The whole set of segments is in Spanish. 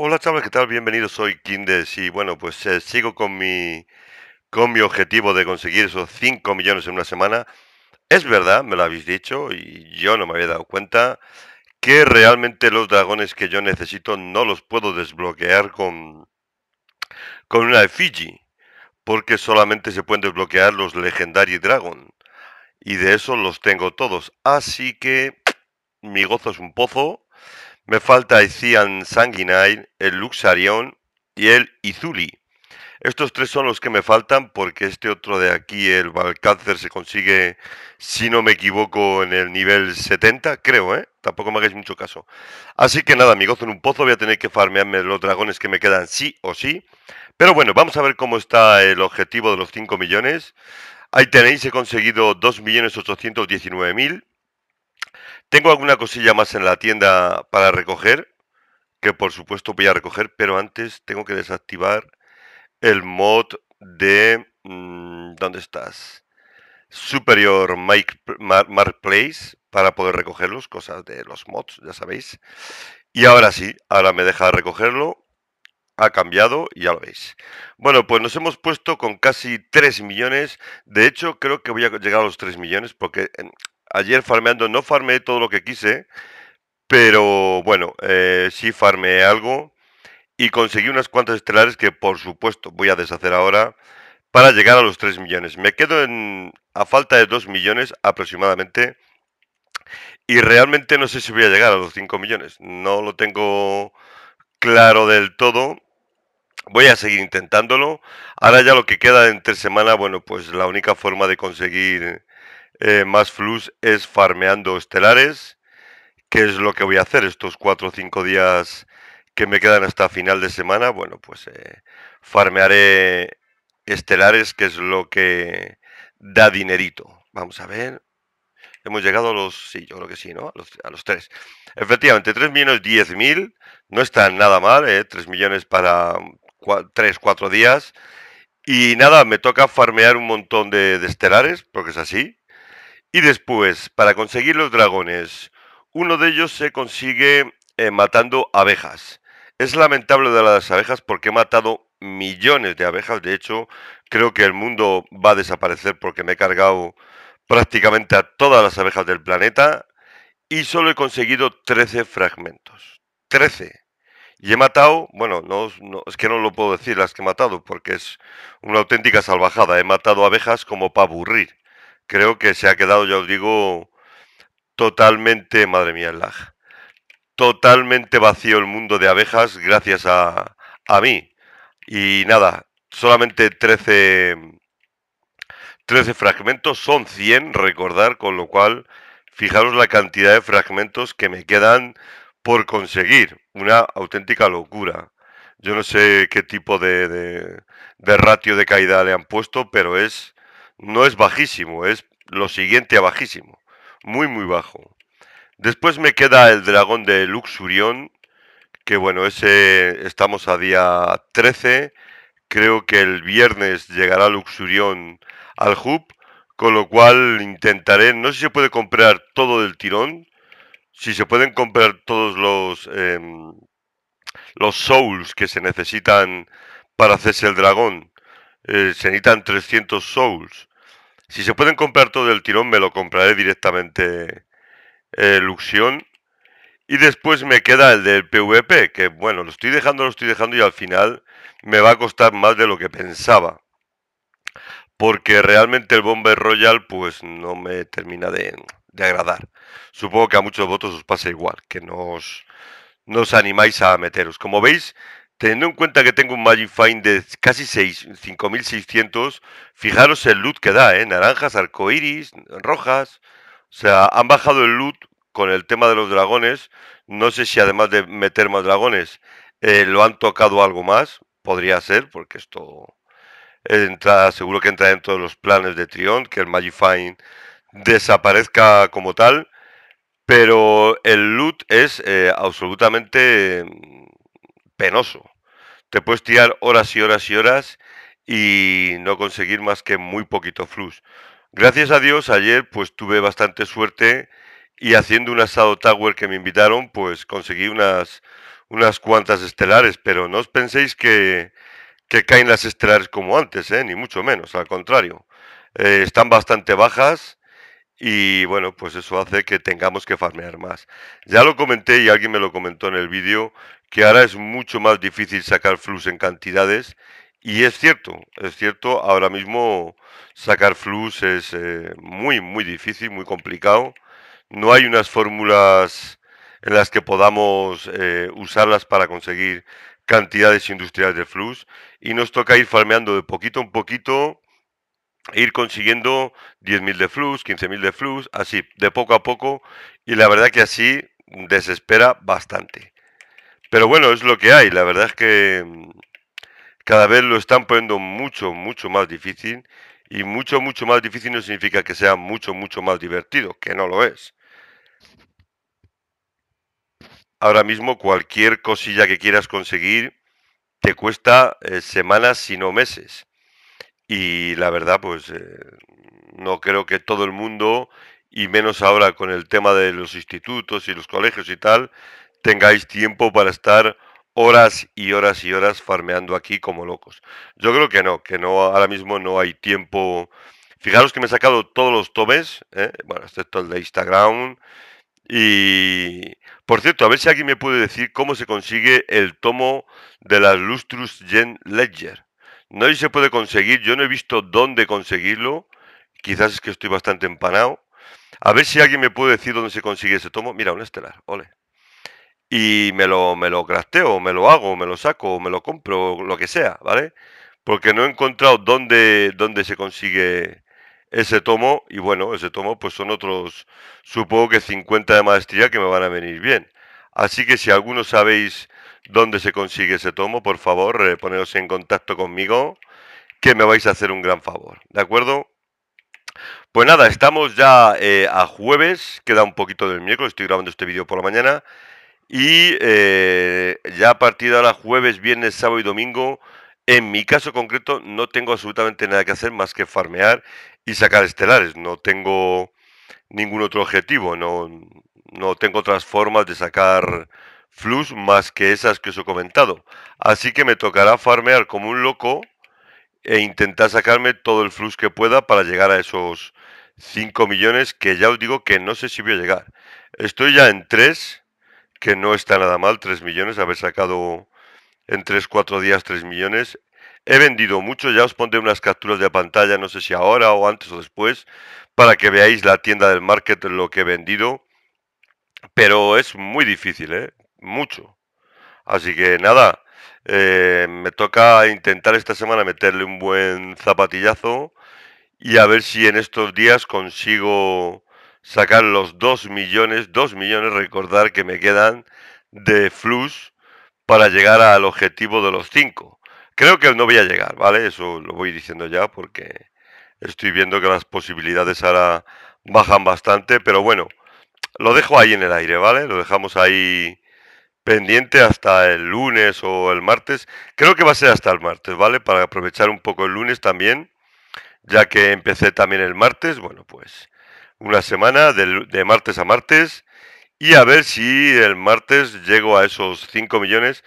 Hola chavales, ¿qué tal? Bienvenidos, soy Kindes y bueno, pues eh, sigo con mi, con mi objetivo de conseguir esos 5 millones en una semana. Es verdad, me lo habéis dicho y yo no me había dado cuenta que realmente los dragones que yo necesito no los puedo desbloquear con, con una Fiji porque solamente se pueden desbloquear los Legendary Dragon y de eso los tengo todos. Así que mi gozo es un pozo me falta Cian Sanguinai, el Luxarion y el Izuli. Estos tres son los que me faltan porque este otro de aquí, el Balcáncer, se consigue, si no me equivoco, en el nivel 70, creo, ¿eh? Tampoco me hagáis mucho caso. Así que nada, amigos, gozo en un pozo, voy a tener que farmearme los dragones que me quedan sí o sí. Pero bueno, vamos a ver cómo está el objetivo de los 5 millones. Ahí tenéis, he conseguido 2.819.000. Tengo alguna cosilla más en la tienda para recoger, que por supuesto voy a recoger, pero antes tengo que desactivar el mod de... Mm, ¿Dónde estás? Superior Marketplace para poder recoger cosas de los mods, ya sabéis. Y ahora sí, ahora me deja recogerlo. Ha cambiado y ya lo veis. Bueno, pues nos hemos puesto con casi 3 millones. De hecho, creo que voy a llegar a los 3 millones porque em, ayer farmeando no farmeé todo lo que quise, pero bueno, eh, sí farmeé algo y conseguí unas cuantas estelares que por supuesto voy a deshacer ahora para llegar a los 3 millones. Me quedo en, a falta de 2 millones aproximadamente y realmente no sé si voy a llegar a los 5 millones. No lo tengo claro del todo. Voy a seguir intentándolo. Ahora ya lo que queda entre semana, bueno, pues la única forma de conseguir eh, más Flux es farmeando estelares, que es lo que voy a hacer estos 4 o 5 días que me quedan hasta final de semana. Bueno, pues eh, farmearé estelares, que es lo que da dinerito. Vamos a ver. Hemos llegado a los, sí, yo creo que sí, ¿no? A los, a 3. Efectivamente, 3 millones 10.000 No está nada mal, ¿eh? 3 millones para 3, 4 días. Y nada, me toca farmear un montón de estelares, porque es así. Y después, para conseguir los dragones, uno de ellos se consigue eh, matando abejas. Es lamentable de las abejas porque he matado millones de abejas. De hecho, creo que el mundo va a desaparecer porque me he cargado prácticamente a todas las abejas del planeta y solo he conseguido 13 fragmentos. 13. Y he matado, bueno, no, no, es que no lo puedo decir las que he matado porque es una auténtica salvajada. He matado abejas como para aburrir creo que se ha quedado, ya os digo, totalmente, madre mía, el lag, totalmente vacío el mundo de abejas gracias a, mí. Y nada, solamente 13, 13 fragmentos, son 100, recordar, con lo cual, fijaros la cantidad de fragmentos que me quedan por conseguir. Una auténtica locura. Yo no sé qué tipo de, de ratio de caída le han puesto, pero es no es bajísimo, es lo siguiente a bajísimo, muy muy bajo. Después me queda el dragón de Luxurión. que bueno, ese estamos a día 13, creo que el viernes llegará Luxurión al hub, con lo cual intentaré, no sé si se puede comprar todo del tirón, si se pueden comprar todos los, em, los souls que se necesitan para hacerse el dragón, eh, se necesitan 300 souls. Si se pueden comprar todo el tirón, me lo compraré directamente eh, Y después me queda el del PvP, que bueno, lo estoy dejando, lo estoy dejando y al final me va a costar más de lo que pensaba. Porque realmente el Bomber Royal pues no me termina de, de agradar. Supongo que a muchos votos os pasa igual, que no nos animáis a meteros. Como veis, Teniendo en cuenta que tengo un Magic Find de casi 5.600, fijaros el loot que da, ¿eh? Naranjas, arcoiris, rojas. O sea, han bajado el loot con el tema de los dragones. No sé si además de meter más dragones, eh, lo han tocado algo más. Podría ser, porque esto entra, seguro que entra dentro de los planes de Trión que el Magic Find desaparezca como tal. Pero el loot es eh, absolutamente penoso. Te puedes tirar horas y horas y horas y no conseguir más que muy poquito flux. Gracias a Dios ayer pues tuve bastante suerte y haciendo un asado tower que me invitaron pues conseguí unas, unas cuantas estelares, pero no os penséis que, que caen las estelares como antes, ¿eh? ni mucho menos, al contrario. Eh, están bastante bajas y bueno, pues eso hace que tengamos que farmear más. Ya lo comenté y alguien me lo comentó en el vídeo, que ahora es mucho más difícil sacar flux en cantidades y es cierto, es cierto, ahora mismo sacar flux es eh, muy, muy difícil, muy complicado. No hay unas fórmulas en las que podamos eh, usarlas para conseguir cantidades industriales de flux y nos toca ir farmeando de poquito en poquito, e ir consiguiendo 10.000 de flux, 15.000 de flux, así, de poco a poco y la verdad que así desespera bastante. Pero bueno, es lo que hay. La verdad es que mm, cada vez lo están poniendo mucho, mucho más difícil. Y mucho, mucho más difícil no significa que sea mucho, mucho más divertido, que no lo es. Ahora mismo cualquier cosilla que quieras conseguir te cuesta eh, semanas, si no meses. Y la verdad, pues eh, no creo que todo el mundo, y menos ahora con el tema de los institutos y los colegios y tal, tengáis tiempo para estar horas y horas y horas farmeando aquí como locos. Yo creo que no, que no ahora mismo no hay tiempo. Fijaros que me he sacado todos los tomes, ¿eh? bueno, excepto el de Instagram. Y por cierto, a ver si alguien me puede decir cómo se consigue el tomo de la Lustrus Gen Ledger. No sé si se puede conseguir, yo no he visto dónde conseguirlo. Quizás es que estoy bastante empanado. A ver si alguien me puede decir dónde se consigue ese tomo. Mira, un estelar, ole y me lo, me lo crafteo, me lo hago, me lo saco, me lo compro, lo que sea, ¿vale? Porque no he encontrado dónde, dónde se consigue ese tomo y bueno, ese tomo pues son otros, supongo que 50 de maestría que me van a venir bien. Así que si alguno sabéis dónde se consigue ese tomo, por favor, eh, poneros en contacto conmigo, que me vais a hacer un gran favor, ¿de acuerdo? Pues nada, estamos ya eh, a jueves, queda un poquito del miércoles, estoy grabando este vídeo por la mañana. Y eh, ya a partir de ahora, jueves, viernes, sábado y domingo, en mi caso concreto, no tengo absolutamente nada que hacer más que farmear y sacar estelares. No tengo ningún otro objetivo, no, no tengo otras formas de sacar flux más que esas que os he comentado. Así que me tocará farmear como un loco e intentar sacarme todo el flux que pueda para llegar a esos 5 millones que ya os digo que no sé si voy a llegar. Estoy ya en 3 que no está nada mal, 3 millones, haber sacado en 3-4 días 3 millones. He vendido mucho, ya os pondré unas capturas de pantalla, no sé si ahora o antes o después, para que veáis la tienda del market, lo que he vendido. Pero es muy difícil, ¿eh? Mucho. Así que nada, eh, me toca intentar esta semana meterle un buen zapatillazo y a ver si en estos días consigo sacar los 2 millones, 2 millones, recordar que me quedan de flux para llegar al objetivo de los 5. Creo que no voy a llegar, ¿vale? Eso lo voy diciendo ya porque estoy viendo que las posibilidades ahora bajan bastante, pero bueno, lo dejo ahí en el aire, ¿vale? Lo dejamos ahí pendiente hasta el lunes o el martes. Creo que va a ser hasta el martes, ¿vale? Para aprovechar un poco el lunes también ya que empecé también el martes, bueno, pues una semana de, martes a martes y a ver si el martes llego a esos 5 millones,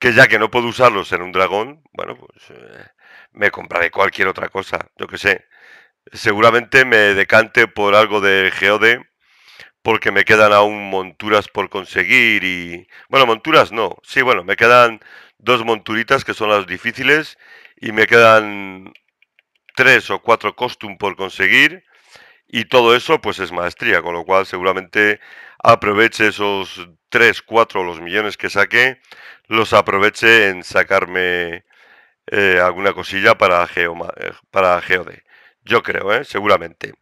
que ya que no puedo usarlos en un dragón, bueno, pues eh, me compraré cualquier otra cosa, yo que sé. Seguramente me decante por algo de Geode, porque me quedan aún monturas por conseguir y... Bueno, monturas no, sí, bueno, me quedan dos monturitas que son las difíciles y me quedan tres o cuatro costumes por conseguir y todo eso pues es maestría, con lo cual seguramente aproveche esos 3, 4 los millones que saque, los aproveche en sacarme eh, alguna cosilla para, geo eh, para Yo creo, ¿eh? seguramente.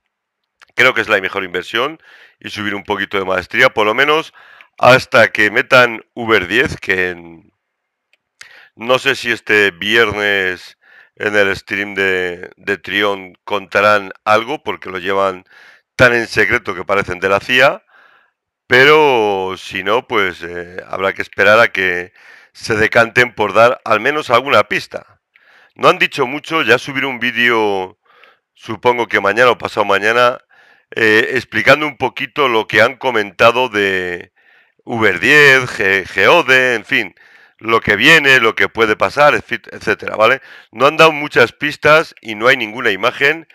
Creo que es la mejor inversión y subir un poquito de maestría, por lo menos hasta que metan Uber 10, que en... no sé si este viernes en el stream de, de Trion contarán algo porque lo llevan tan en secreto que parecen de la CIA, pero si no, pues eh, habrá que esperar a que se decanten por dar al menos alguna pista. No han dicho mucho, ya subiré un vídeo, supongo que mañana o pasado mañana, eh, explicando un poquito lo que han comentado de Uber 10, Geode, en fin, lo que viene, lo que puede pasar, etcétera, ¿vale? No han dado muchas pistas y no hay ninguna imagen,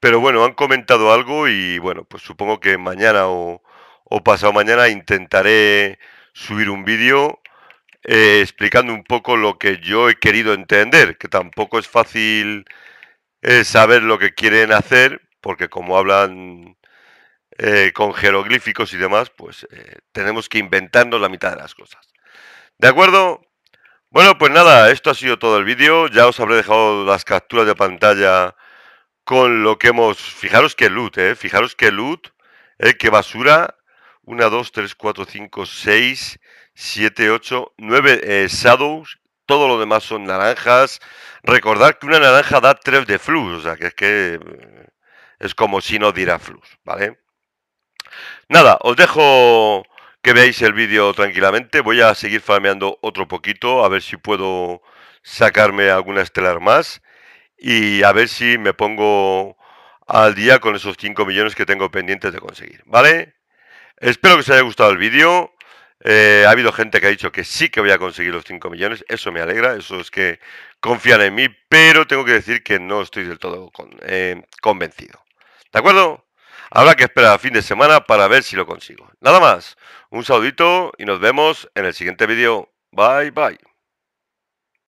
pero bueno, han comentado algo y bueno, pues supongo que mañana o, pasado mañana intentaré subir un vídeo eh, explicando un poco lo que yo he querido entender, que tampoco es fácil eh, saber lo que quieren hacer, porque como hablan eh, con jeroglíficos y demás, pues tenemos que inventarnos la mitad de las cosas. ¿De acuerdo? Bueno, pues nada, esto ha sido todo el vídeo. Ya os habré dejado las capturas de pantalla con lo que hemos... Fijaros qué loot, ¿eh? Fijaros qué loot, ¿eh? qué basura. 1, 2, 3, 4, 5, 6, 7, 8, 9 shadows. Todo lo demás son naranjas. Recordad que una naranja da 3 de flux, o sea, que es que eh, es como si no diera flux, ¿vale? Nada, os dejo que veáis el vídeo tranquilamente. Voy a seguir farmeando otro poquito, a ver si puedo sacarme alguna estelar más y a ver si me pongo al día con esos 5 millones que tengo pendientes de conseguir, ¿vale? Espero que os haya gustado el vídeo. Eh, ha habido gente que ha dicho que sí que voy a conseguir los 5 millones, eso me alegra, eso es que confían en mí, pero tengo que decir que no estoy del todo eh, convencido. ¿De acuerdo? Habrá que esperar a fin de semana para ver si lo consigo. Nada más, un saludito y nos vemos en el siguiente vídeo. Bye bye.